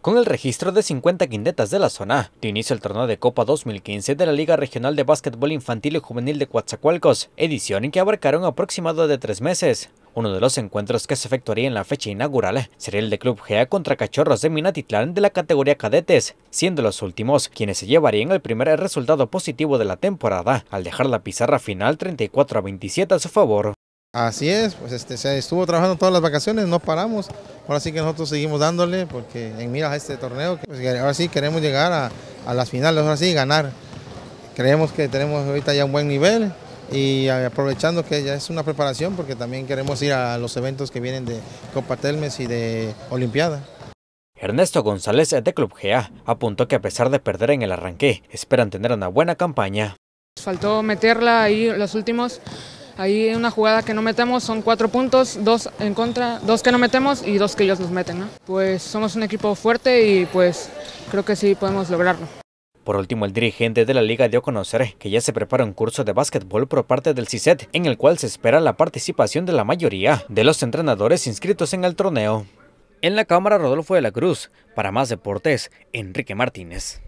Con el registro de 50 quintetas de la zona, de inicio el torneo de Copa 2015 de la Liga Regional de Básquetbol Infantil y Juvenil de Coatzacoalcos, edición en que abarcaron aproximado de tres meses. Uno de los encuentros que se efectuaría en la fecha inaugural sería el de Club GEA contra Cachorros de Minatitlán de la categoría cadetes, siendo los últimos quienes se llevarían el primer resultado positivo de la temporada, al dejar la pizarra final 34 a 27 a su favor. Así es, pues este, se estuvo trabajando todas las vacaciones, no paramos, ahora sí que nosotros seguimos dándole porque en miras a este torneo, pues, ahora sí queremos llegar a, las finales, ahora sí ganar. Creemos que tenemos ahorita ya un buen nivel y aprovechando que ya es una preparación porque también queremos ir a los eventos que vienen de Copa Telmes y de Olimpiada. Ernesto González de Club GA apuntó que a pesar de perder en el arranque, esperan tener una buena campaña. Faltó meterla ahí los últimos Ahí una jugada que no metemos son cuatro puntos, dos en contra, dos que no metemos y dos que ellos nos meten. Pues somos un equipo fuerte y pues creo que sí podemos lograrlo. Por último, el dirigente de la liga dio a conocer que ya se prepara un curso de básquetbol por parte del CISET, en el cual se espera la participación de la mayoría de los entrenadores inscritos en el torneo. En la cámara, Rodolfo de la Cruz. Para más deportes, Enrique Martínez.